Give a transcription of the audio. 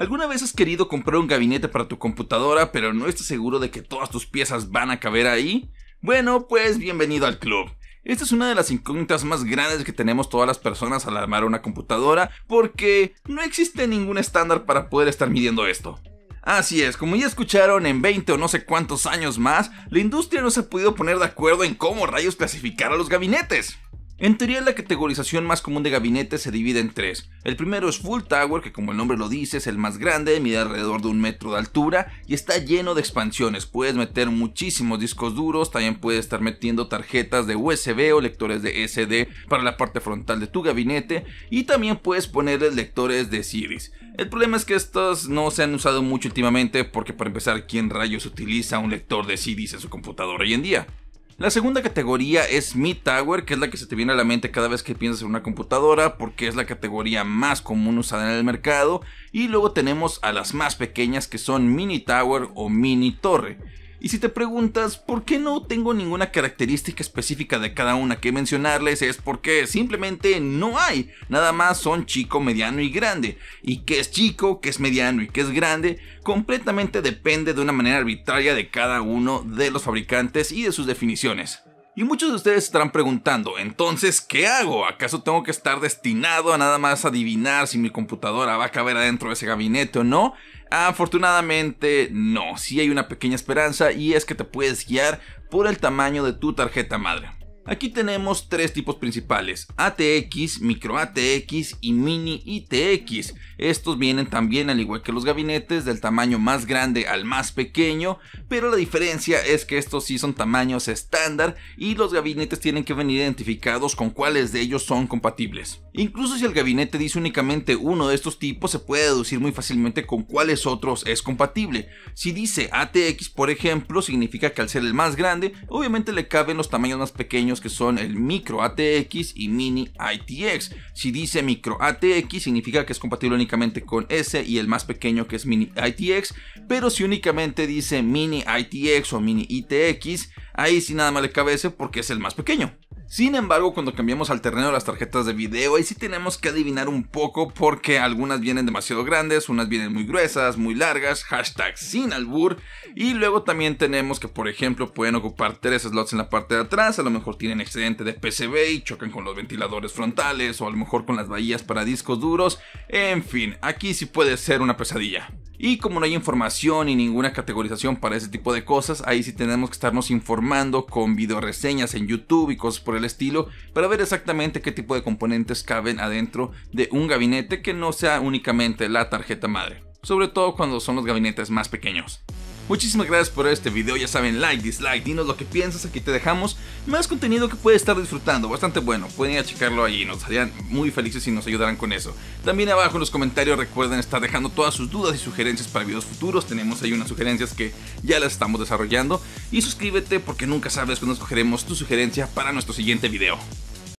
¿Alguna vez has querido comprar un gabinete para tu computadora pero no estás seguro de que todas tus piezas van a caber ahí? Bueno, pues bienvenido al club. Esta es una de las incógnitas más grandes que tenemos todas las personas al armar una computadora porque no existe ningún estándar para poder estar midiendo esto. Así es, como ya escucharon, en 20 o no sé cuántos años más, la industria no se ha podido poner de acuerdo en cómo rayos clasificar a los gabinetes. En teoría, la categorización más común de gabinetes se divide en tres. El primero es Full Tower, que como el nombre lo dice, es el más grande, mide alrededor de un metro de altura y está lleno de expansiones. Puedes meter muchísimos discos duros, también puedes estar metiendo tarjetas de USB o lectores de SD para la parte frontal de tu gabinete y también puedes ponerle lectores de CDs. El problema es que estos no se han usado mucho últimamente porque para empezar, ¿quién rayos utiliza un lector de CDs en su computadora hoy en día? La segunda categoría es Mi tower que es la que se te viene a la mente cada vez que piensas en una computadora, porque es la categoría más común usada en el mercado. Y luego tenemos a las más pequeñas que son mini tower o mini torre. Y si te preguntas por qué no tengo ninguna característica específica de cada una que mencionarles es porque simplemente no hay. Nada más son chico, mediano y grande. Y que es chico, que es mediano y que es grande, completamente depende de una manera arbitraria de cada uno de los fabricantes y de sus definiciones. Y muchos de ustedes estarán preguntando, entonces, ¿qué hago? ¿Acaso tengo que estar destinado a nada más adivinar si mi computadora va a caber adentro de ese gabinete o no? Afortunadamente, no. si hay una pequeña esperanza y es que te puedes guiar por el tamaño de tu tarjeta madre. Aquí tenemos tres tipos principales, ATX, micro ATX y mini ITX. Estos vienen también al igual que los gabinetes, del tamaño más grande al más pequeño, pero la diferencia es que estos sí son tamaños estándar y los gabinetes tienen que venir identificados con cuáles de ellos son compatibles. Incluso si el gabinete dice únicamente uno de estos tipos, se puede deducir muy fácilmente con cuáles otros es compatible. Si dice ATX, por ejemplo, significa que al ser el más grande, obviamente le caben los tamaños más pequeños que son el micro ATX y mini ITX. Si dice micro ATX significa que es compatible únicamente con ese y el más pequeño que es mini ITX, pero si únicamente dice mini ITX o mini ITX, ahí sí nada más le cabe ese porque es el más pequeño. Sin embargo, cuando cambiamos al terreno de las tarjetas de video, ahí sí tenemos que adivinar un poco porque algunas vienen demasiado grandes, unas vienen muy gruesas, muy largas, hashtag sin albur. Y luego también tenemos que, por ejemplo, pueden ocupar tres slots en la parte de atrás, a lo mejor tienen excedente de PCB y chocan con los ventiladores frontales o a lo mejor con las bahías para discos duros. En fin, aquí sí puede ser una pesadilla. Y como no hay información y ninguna categorización para ese tipo de cosas, ahí sí tenemos que estarnos informando con videoreseñas en YouTube y cosas por el estilo para ver exactamente qué tipo de componentes caben adentro de un gabinete que no sea únicamente la tarjeta madre. Sobre todo cuando son los gabinetes más pequeños. Muchísimas gracias por este video, ya saben, like, dislike, dinos lo que piensas, aquí te dejamos más contenido que puedes estar disfrutando, bastante bueno, pueden ir a checarlo ahí, nos harían muy felices si nos ayudaran con eso. También abajo en los comentarios recuerden estar dejando todas sus dudas y sugerencias para videos futuros, tenemos ahí unas sugerencias que ya las estamos desarrollando y suscríbete porque nunca sabes cuándo escogeremos tu sugerencia para nuestro siguiente video.